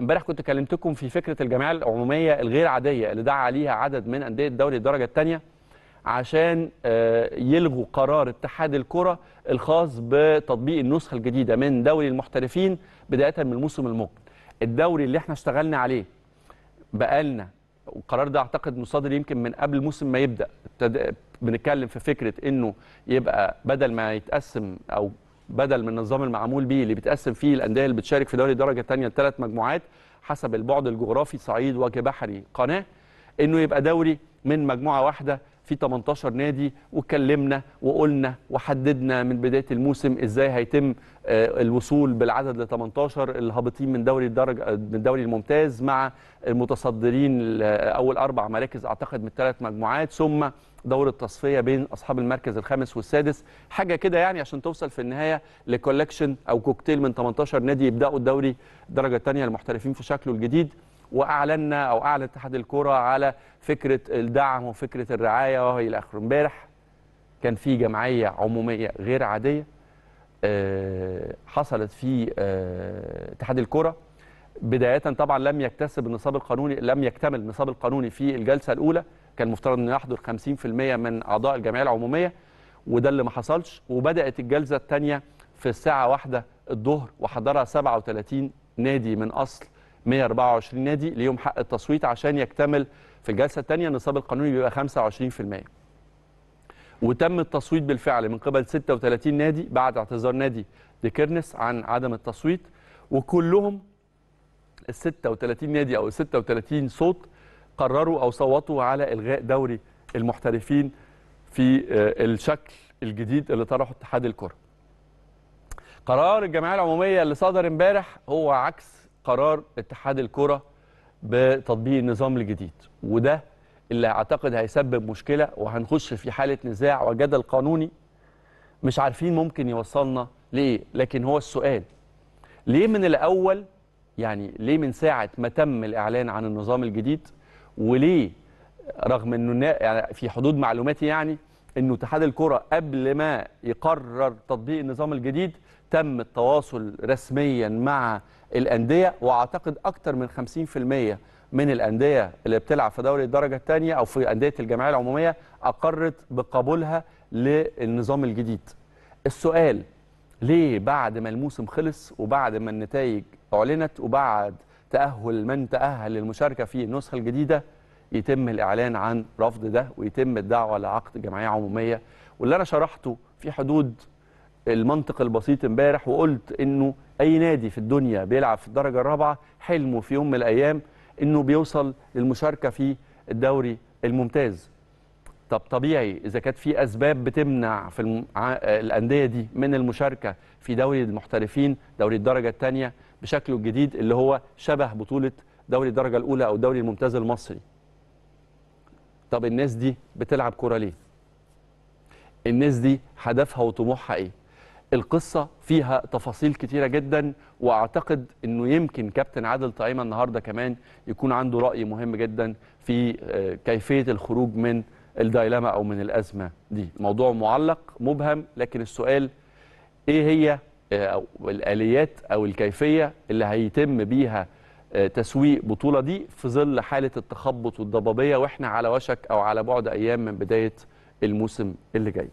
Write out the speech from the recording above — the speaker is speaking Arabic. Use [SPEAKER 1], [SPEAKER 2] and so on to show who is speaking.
[SPEAKER 1] امبارح كنت كلمتكم في فكره الجمعيه العموميه الغير عاديه اللي دعا عليها عدد من انديه الدوري الدرجه الثانيه عشان آه، يلغوا قرار اتحاد الكره الخاص بتطبيق النسخه الجديده من دوري المحترفين بدايه من الموسم المقبل الدوري اللي احنا اشتغلنا عليه بقالنا والقرار ده اعتقد مصادر يمكن من قبل الموسم ما يبدا بنتكلم في فكره انه يبقى بدل ما يتقسم او بدل من النظام المعمول به اللي بتقسم فيه الانديه اللي بتشارك في دوري الدرجه الثانيه لثلاث مجموعات حسب البعد الجغرافي صعيد وجه بحري قناه انه يبقى دوري من مجموعه واحده في 18 نادي واتكلمنا وقلنا وحددنا من بدايه الموسم ازاي هيتم آه، الوصول بالعدد ل 18 الهابطين من دوري الدرجه من الدوري الممتاز مع المتصدرين اول اربع مراكز اعتقد من ثلاث مجموعات ثم دور التصفيه بين اصحاب المركز الخامس والسادس حاجه كده يعني عشان توصل في النهايه لكولكشن او كوكتيل من 18 نادي يبداوا الدوري الدرجه تانية المحترفين في شكله الجديد واعلنا او اعلن اتحاد الكره على فكره الدعم وفكره الرعايه وهي الى اخره امبارح كان في جمعيه عموميه غير عاديه آه، حصلت في آه، اتحاد الكره بدايه طبعا لم يكتسب النصاب القانوني لم يكتمل النصاب القانوني في الجلسه الاولى كان المفترض انه يحضر 50% من اعضاء الجمعيه العموميه وده اللي ما حصلش وبدات الجلسه الثانيه في الساعه واحدة الظهر وحضرها 37 نادي من اصل 124 نادي ليهم حق التصويت عشان يكتمل في الجلسه الثانيه النصاب القانوني بيبقى 25% وتم التصويت بالفعل من قبل 36 نادي بعد اعتذار نادي ديكيرنس عن عدم التصويت وكلهم ال 36 نادي او ال 36 صوت قرروا أو صوتوا على إلغاء دوري المحترفين في آه، الشكل الجديد اللي طرحه اتحاد الكرة قرار الجمعية العمومية اللي صدر امبارح هو عكس قرار اتحاد الكرة بتطبيق النظام الجديد وده اللي اعتقد هيسبب مشكله وهنخش في حاله نزاع وجدل قانوني مش عارفين ممكن يوصلنا لايه لكن هو السؤال ليه من الاول يعني ليه من ساعه ما تم الاعلان عن النظام الجديد وليه رغم انه يعني في حدود معلوماتي يعني انه اتحاد الكره قبل ما يقرر تطبيق النظام الجديد تم التواصل رسميا مع الانديه واعتقد اكثر من 50% من الانديه اللي بتلعب في دوري الدرجه الثانيه او في انديه الجمعيه العموميه اقرت بقبولها للنظام الجديد. السؤال ليه بعد ما الموسم خلص وبعد ما النتائج اعلنت وبعد تأهل من تأهل للمشاركة في النسخة الجديدة يتم الإعلان عن رفض ده ويتم الدعوة لعقد جمعية عمومية واللي أنا شرحته في حدود المنطق البسيط امبارح وقلت إنه أي نادي في الدنيا بيلعب في الدرجة الرابعة حلمه في يوم من الأيام إنه بيوصل للمشاركة في الدوري الممتاز طب طبيعي إذا كانت في أسباب بتمنع في الأندية دي من المشاركة في دوري المحترفين دوري الدرجة الثانية بشكله الجديد اللي هو شبه بطوله دوري الدرجه الاولى او الدوري الممتاز المصري طب الناس دي بتلعب كوره ليه الناس دي هدفها وطموحها ايه القصه فيها تفاصيل كتيره جدا واعتقد انه يمكن كابتن عادل طعيمه النهارده كمان يكون عنده راي مهم جدا في آه، كيفيه الخروج من الدايلاما او من الازمه دي موضوع معلق مبهم لكن السؤال ايه هي آه، او الاليات او الكيفيه اللي هيتم بيها آه، تسويق بطوله دي في ظل حاله التخبط والضبابيه واحنا على وشك او على بعد ايام من بدايه الموسم اللي جاي